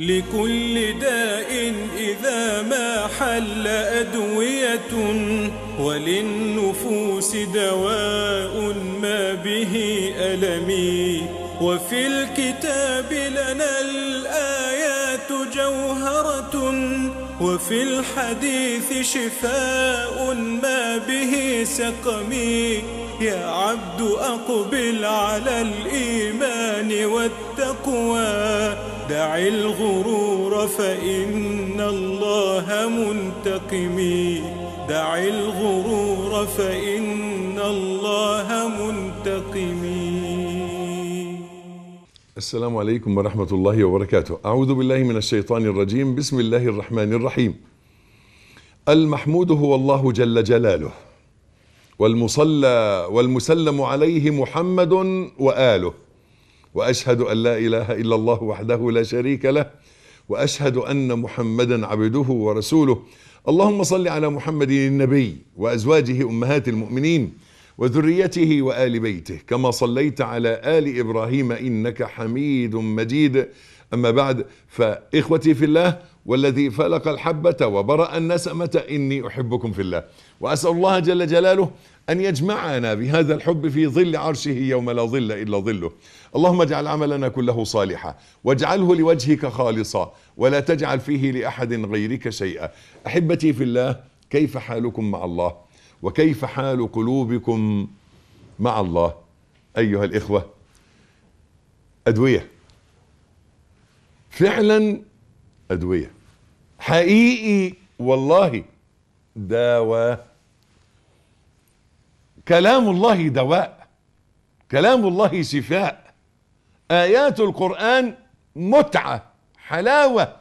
لكل داء إذا ما حل أدوية وللنفوس دواء ما به ألمي وفي الكتاب لنا الآيات جوهرة وفي الحديث شفاء ما به سقمي يا عبد أقبل على الإيمان والتقوى دع الغرور فإن الله منتقم دع الغرور فإن الله منتقم السلام عليكم ورحمة الله وبركاته أعوذ بالله من الشيطان الرجيم بسم الله الرحمن الرحيم المحمود هو الله جل جلاله والمصلى والمسلم عليه محمد وآله واشهد ان لا اله الا الله وحده لا شريك له واشهد ان محمدا عبده ورسوله اللهم صل على محمد النبي وازواجه امهات المؤمنين وذريته وال بيته كما صليت على ال ابراهيم انك حميد مجيد اما بعد فاخوتي في الله والذي فلق الحبه وبرا النسمه اني احبكم في الله وأسأل الله جل جلاله أن يجمعنا بهذا الحب في ظل عرشه يوم لا ظل إلا ظله اللهم اجعل عملنا كله صالحا واجعله لوجهك خالصا ولا تجعل فيه لأحد غيرك شيئا أحبتي في الله كيف حالكم مع الله وكيف حال قلوبكم مع الله أيها الإخوة أدوية فعلا أدوية حقيقي والله دواء كلام الله دواء كلام الله شفاء آيات القرآن متعة حلاوة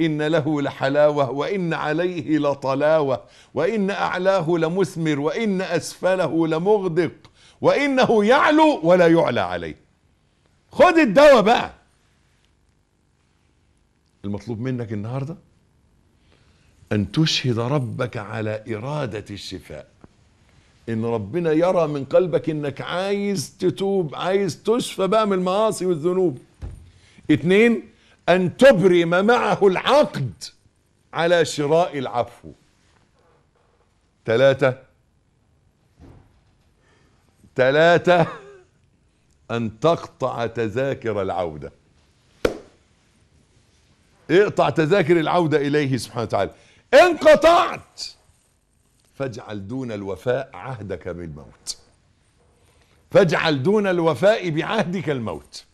إن له لحلاوة وإن عليه لطلاوة وإن أعلاه لمثمر وإن أسفله لمغدق وإنه يعلو ولا يعلى عليه خد الدواء بقى المطلوب منك النهارده أن تشهد ربك على إرادة الشفاء إن ربنا يرى من قلبك إنك عايز تتوب عايز تشفى بقى من المعاصي والذنوب اتنين أن تبرم معه العقد على شراء العفو ثلاثة ثلاثة أن تقطع تذاكر العودة اقطع تذاكر العودة إليه سبحانه وتعالى إن قطعت فاجعل دون الوفاء عهدك بالموت فاجعل دون الوفاء بعهدك الموت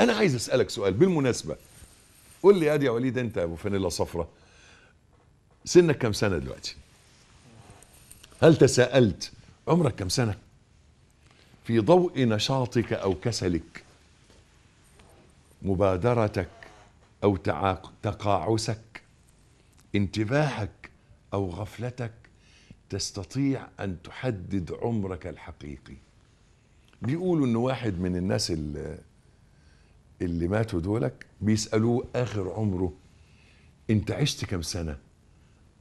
أنا عايز أسألك سؤال بالمناسبة قول لي يا وليد أنت يا أبو فانيلا صفرة سنك كم سنة دلوقتي هل تساءلت عمرك كم سنة في ضوء نشاطك أو كسلك مبادرتك أو تقاعسك انتباهك او غفلتك تستطيع ان تحدد عمرك الحقيقي بيقولوا ان واحد من الناس اللي, اللي ماتوا دولك بيسالوه اخر عمره انت عشت كم سنه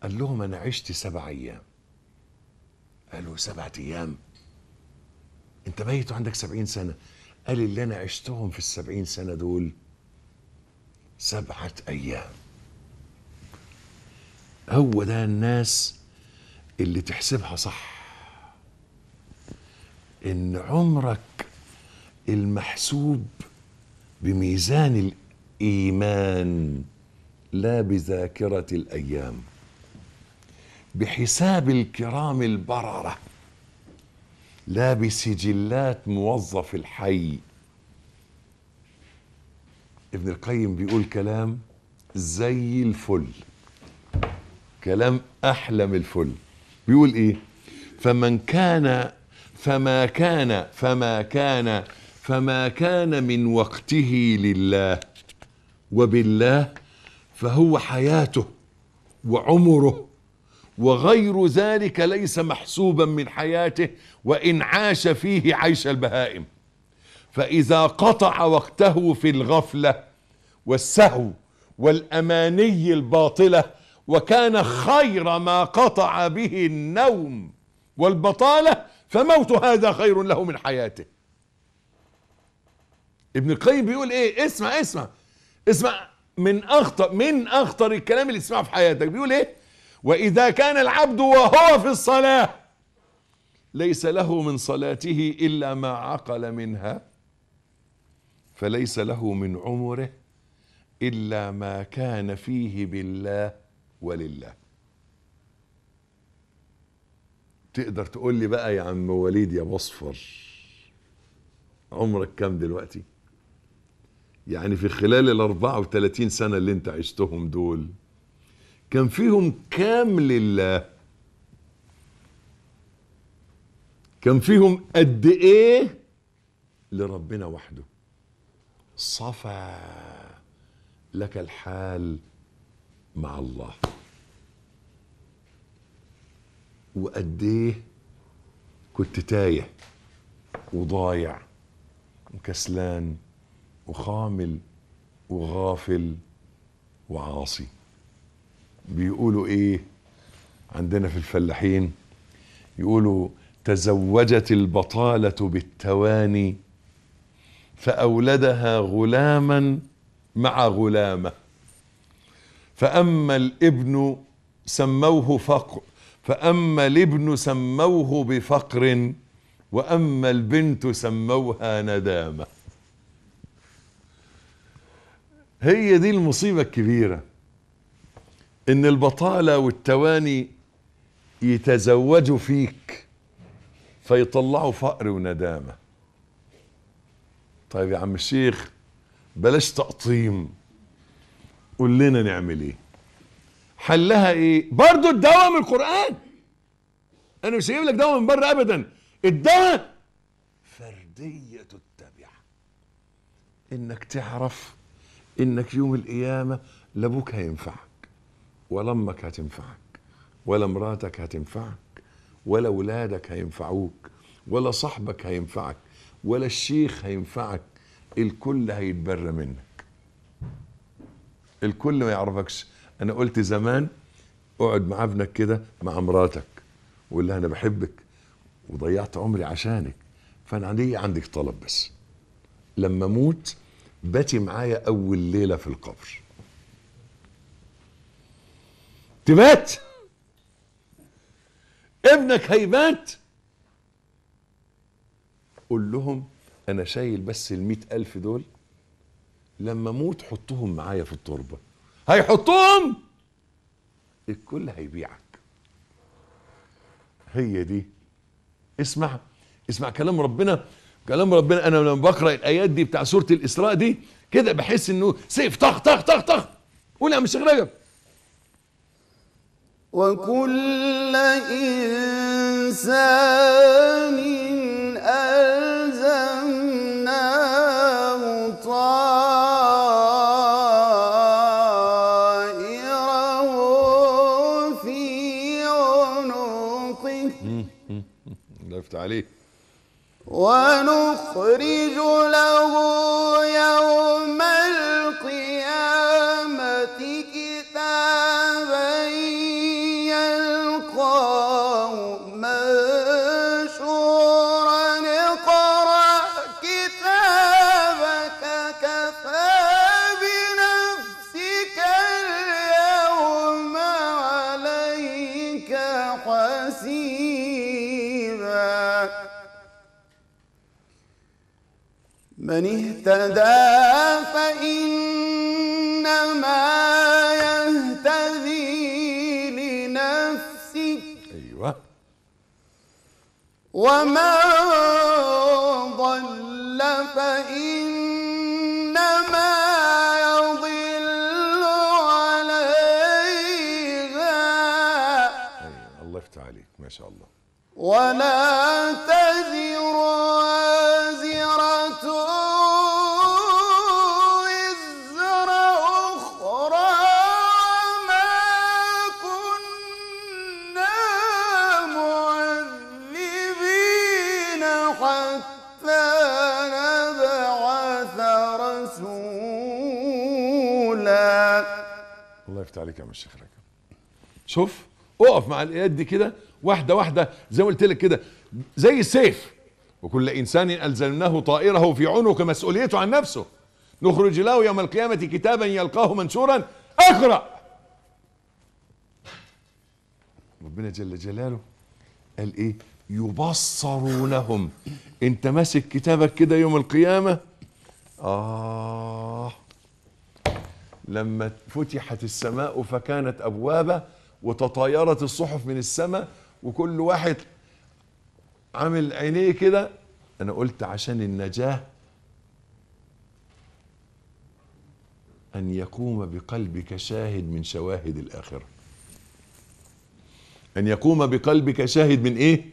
قال لهم انا عشت سبع ايام قالوا سبعة ايام انت ميت وعندك سبعين سنه قال اللي انا عشتهم في السبعين سنه دول سبعه ايام هو ده الناس اللي تحسبها صح ان عمرك المحسوب بميزان الايمان لا بذاكره الايام بحساب الكرام البرره لا بسجلات موظف الحي ابن القيم بيقول كلام زي الفل كلام احلى من الفل بيقول ايه فمن كان فما كان فما كان فما كان من وقته لله وبالله فهو حياته وعمره وغير ذلك ليس محسوبا من حياته وان عاش فيه عيش البهائم فاذا قطع وقته في الغفله والسهو والاماني الباطله وكان خير ما قطع به النوم والبطالة فموت هذا خير له من حياته ابن القيم بيقول ايه اسمع اسمع اسمع من اخطر من اخطر الكلام اللي تسمعه في حياتك بيقول ايه واذا كان العبد وهو في الصلاه ليس له من صلاته الا ما عقل منها فليس له من عمره الا ما كان فيه بالله ولله تقدر تقول لي بقى يا عم وليد يا بصفر عمرك كام دلوقتي يعني في خلال ال 34 سنة اللي انت عشتهم دول كان فيهم كام لله كان فيهم قد ايه لربنا وحده صفى لك الحال مع الله وقد ايه كنت تايه وضايع وكسلان وخامل وغافل وعاصي بيقولوا ايه عندنا في الفلاحين يقولوا تزوجت البطاله بالتواني فاولدها غلاما مع غلامه فأما الابن سموه فقر فأما الابن سموه بفقر وأما البنت سموها ندامة هي دي المصيبة الكبيرة إن البطالة والتواني يتزوجوا فيك فيطلعوا فقر وندامة طيب يا عم الشيخ بلاش تقطيم قول لنا نعمل ايه حلها ايه برضه الدواء من القرآن انا مش هجيب لك دواء من بره ابدا الدواء فردية التبعة انك تعرف انك يوم القيامة لا ابوك هينفعك ولا امك هتنفعك ولا مراتك هتنفعك ولا ولادك هينفعوك ولا صاحبك هينفعك ولا الشيخ هينفعك الكل هيتبرى منك الكل ما يعرفكش انا قلت زمان اقعد مع ابنك كده مع مراتك وقول لها انا بحبك وضيعت عمري عشانك فانا عندي عندك طلب بس لما اموت باتي معايا اول ليله في القبر تبات ابنك هيبات قول لهم انا شايل بس ال ألف دول لما اموت حطهم معايا في التربه هيحطهم الكل هيبيعك هي دي اسمع اسمع كلام ربنا كلام ربنا انا لما بقرا الايات دي بتاع سوره الاسراء دي كده بحس انه سيف طخ طخ طخ طخ قول يا مش رجب وكل انسان من اهتدى فإنما يهتدي لنفسه أيوة ومن ضل فإنما يضل عليها أيوة الله يفتح عليك ما شاء الله ولا يا الشيخ رجب شوف اقف مع الايات دي كده واحده واحده زي ما قلت لك كده زي السيف وكل انسان الزمناه طائره في عنق مسؤوليته عن نفسه نخرج له يوم القيامه كتابا يلقاه منشورا اقرا ربنا جل جلاله قال ايه يبصرونهم انت ماسك كتابك كده يوم القيامه اه لما فتحت السماء فكانت أبوابة وتطايرت الصحف من السماء وكل واحد عامل عينيه كده أنا قلت عشان النجاة أن يقوم بقلبك شاهد من شواهد الآخرة أن يقوم بقلبك شاهد من إيه؟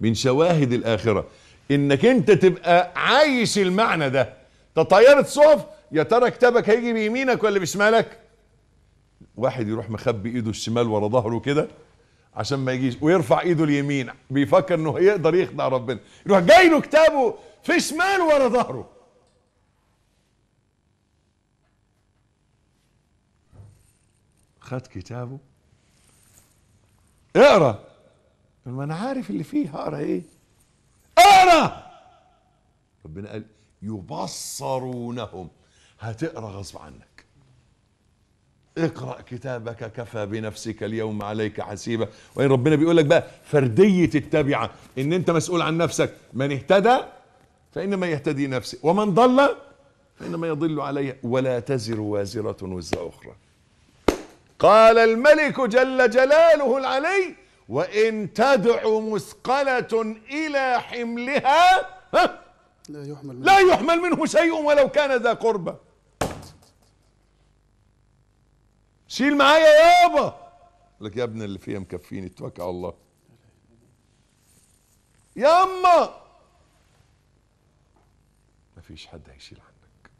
من شواهد الآخرة إنك أنت تبقى عايش المعنى ده تطيرت صحف يا ترى كتابك هيجي بيمينك ولا بشمالك واحد يروح مخبي ايده الشمال ورا ظهره كده عشان ما يجيش ويرفع ايده اليمين بيفكر انه يقدر يخدع ربنا يروح جاي له كتابه في شمال ورا ظهره خد كتابه اقرا ما انا عارف اللي فيه هقرا ايه اقرا ربنا قال يبصرونهم هتقرا غصب عنك اقرا كتابك كفى بنفسك اليوم عليك حسيبه وين ربنا بيقول لك بقى فرديه التبعه ان انت مسؤول عن نفسك من اهتدى فانما يهتدي نفسه ومن ضل فانما يضل عليها ولا تزر وازره وزر اخرى قال الملك جل جلاله العلي وان تدع مثقله الى حملها لا يحمل منه, لا يحمل منه شيء ولو كان ذا قربه شيل معايا يابا لك يا ابن اللي فيها مكفيني اتوكل على الله ياما مفيش حد هيشيل عنك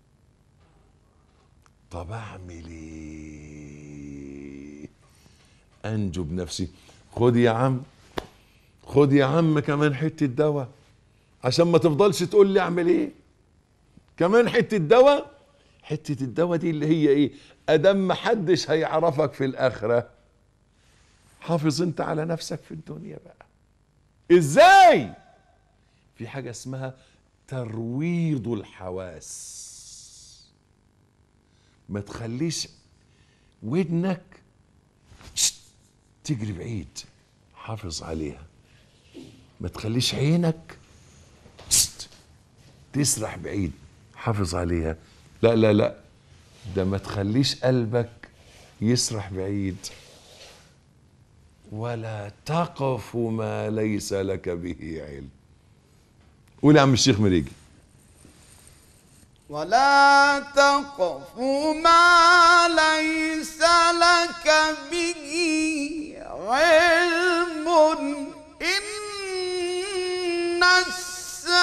طب اعمل ايه انجو بنفسي خد يا عم خد يا عم كمان حته دواء عشان ما تفضلش تقول لي اعمل ايه كمان حته دواء حته الدواء دي اللي هي ايه ادم محدش هيعرفك في الاخره حافظ انت على نفسك في الدنيا بقى ازاي في حاجه اسمها ترويض الحواس ما تخليش ودنك تجري بعيد حافظ عليها ما تخليش عينك تسرح بعيد حافظ عليها لا لا لا ده ما تخليش قلبك يسرح بعيد ولا تقف ما ليس لك به علم قول يا عم الشيخ مريجي ولا تقف ما ليس لك به علم إن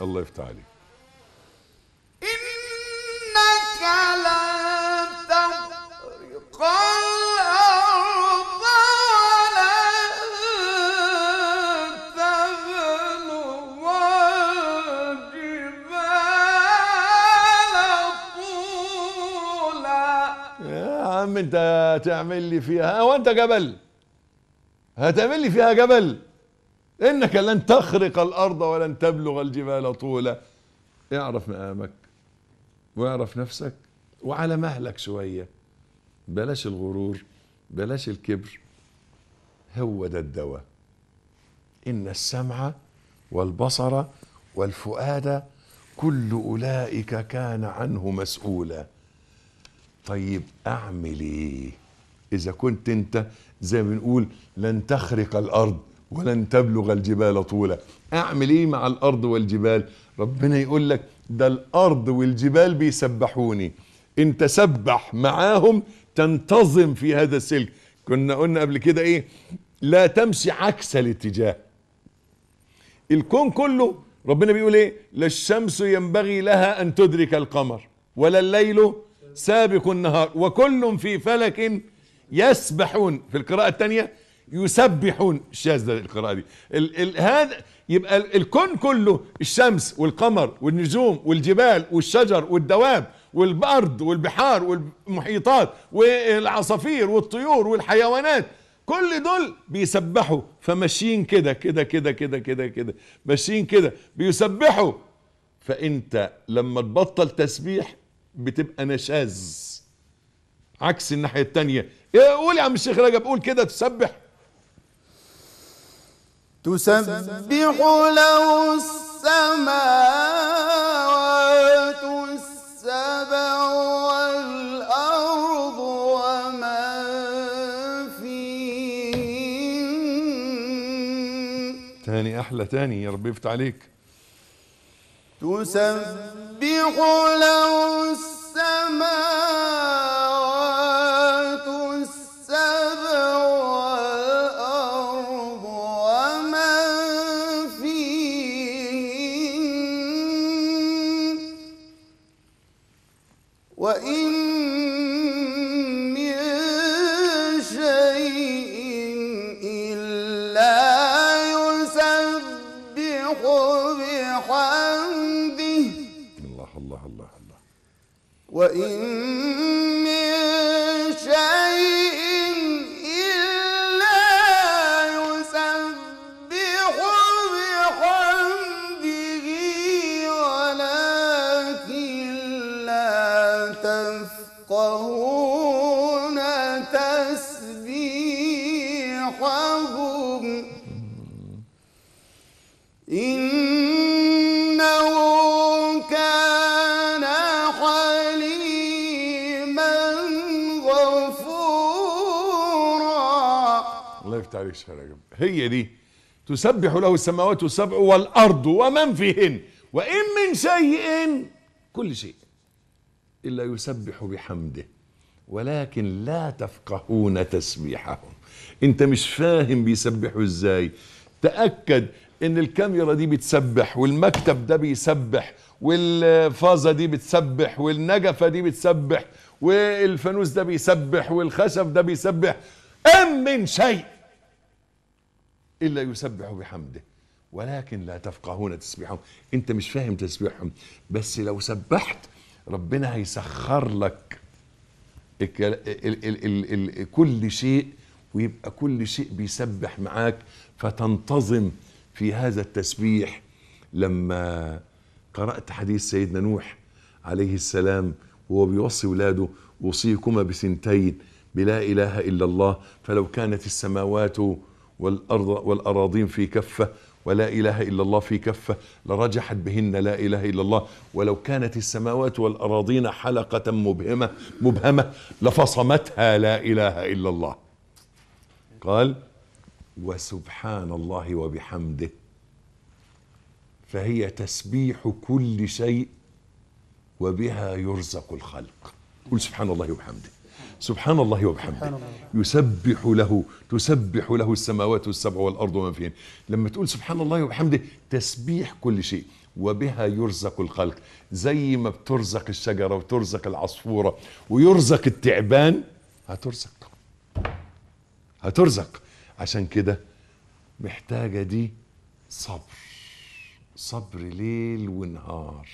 الله يفتح عليك انت تعمل لي فيها وانت جبل هتعمل لي فيها جبل انك لن تخرق الارض ولن تبلغ الجبال طولا اعرف مقامك واعرف نفسك وعلى مهلك شويه بلاش الغرور بلاش الكبر هو ده الدواء ان السمع والبصر والفؤاد كل اولئك كان عنه مسؤولا طيب اعمل ايه اذا كنت انت زي ما بنقول لن تخرق الارض ولن تبلغ الجبال طولا اعمل ايه مع الارض والجبال ربنا يقول لك ده الارض والجبال بيسبحوني انت سبح معاهم تنتظم في هذا السلك كنا قلنا قبل كده ايه لا تمشي عكس الاتجاه الكون كله ربنا بيقول ايه لا الشمس ينبغي لها ان تدرك القمر ولا الليل سابق النهار وكل في فلك يسبحون في القراءة الثانية يسبحون شاذة القراءة دي ال ال هذا يبقى الكون كله الشمس والقمر والنجوم والجبال والشجر والدواب والأرض والبحار والمحيطات والعصافير والطيور والحيوانات كل دول بيسبحوا فماشيين كده كده كده كده كده كده ماشيين كده بيسبحوا فانت لما تبطل تسبيح بتبقى نشاذ عكس الناحيه التانية ايه قول يا عم الشيخ رجب قول كده تسبح تسبح له السماوات السبع والأرض ومن فيهن تاني أحلى تاني يا رب يفتح عليك تسبح تسبح له السماوات يفقهون تسبيحهم إنه كان حليما غفورا الله يفتح عليك شيخ رجب هي دي تسبح له السماوات السبع والأرض ومن فيهن وإن من شيء كل شيء إلا يسبح بحمده ولكن لا تفقهون تسبيحهم انت مش فاهم بيسبحوا ازاي تأكد ان الكاميرا دي بتسبح والمكتب ده بيسبح والفازة دي بتسبح والنجفة دي بتسبح والفانوس ده بيسبح والخشب ده بيسبح أم من شيء إلا يسبح بحمده ولكن لا تفقهون تسبيحهم انت مش فاهم تسبيحهم بس لو سبحت ربنا هيسخر لك كل شيء ويبقى كل شيء بيسبح معاك فتنتظم في هذا التسبيح لما قرأت حديث سيدنا نوح عليه السلام وهو بيوصي ولاده وصيكما بسنتين بلا إله إلا الله فلو كانت السماوات والأرض والأراضين في كفة ولا إله إلا الله في كفة لرجحت بهن لا إله إلا الله ولو كانت السماوات والأراضين حلقة مبهمة مبهمة لفصمتها لا إله إلا الله قال وسبحان الله وبحمده فهي تسبيح كل شيء وبها يرزق الخلق قل سبحان الله وبحمده سبحان الله وبحمده يسبح له تسبح له السماوات السبع والأرض ومن فيهن لما تقول سبحان الله وبحمده تسبيح كل شيء وبها يرزق الخلق زي ما بترزق الشجرة وترزق العصفورة ويرزق التعبان هترزق هترزق عشان كده محتاجة دي صبر صبر ليل ونهار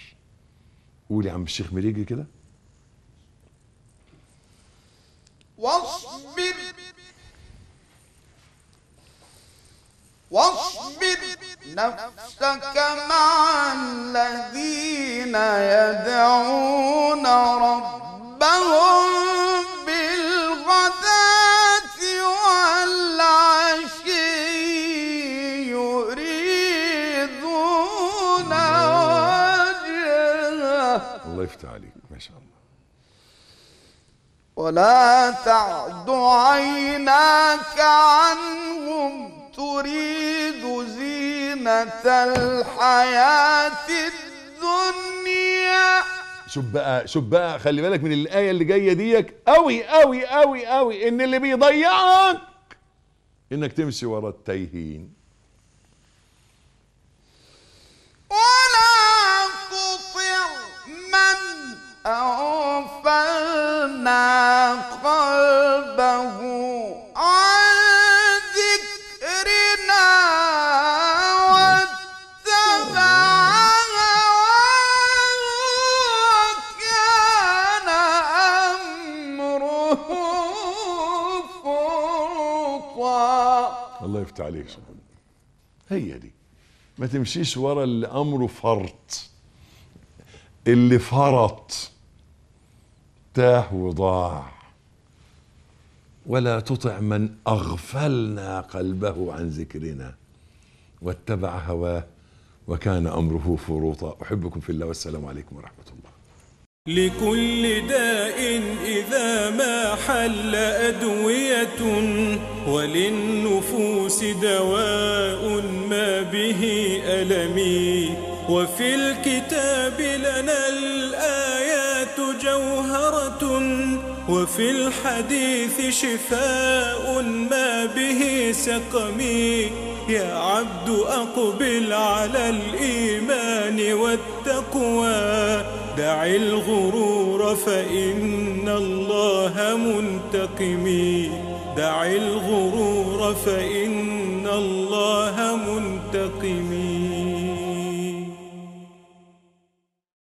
قول يا عم الشيخ مريجي كده واصبر واصبر نفسك مع الذين يدعون ربهم بالغداة والعشي يريدون وجهه الله يفتح عليك ما شاء الله ولا تعد عيناك عنهم تريد زينة الحياة الدنيا شوف بقى شوف بقى خلي بالك من الآية اللي جاية ديك أوي أوي أوي أوي إن اللي بيضيعك إنك تمشي ورا التايهين ولا تطع من أغفلنا قلبه عن ذكرنا واتبع هواه وكان أمره فرطا الله يفتح عليك هي دي ما تمشيش ورا اللي أمره فرط اللي فرط تاه وضاع ولا تطع من اغفلنا قلبه عن ذكرنا واتبع هواه وكان امره فروطا احبكم في الله والسلام عليكم ورحمه الله لكل داء إذا ما حل أدوية وللنفوس دواء ما به ألمي وفي الكتاب لنا الآيات جوهرة وفي الحديث شفاء ما به سقمي يا عبد أقبل على الإيمان والتقوى دع الغرور فإن الله منتقمي دع الغرور فإن الله منتقم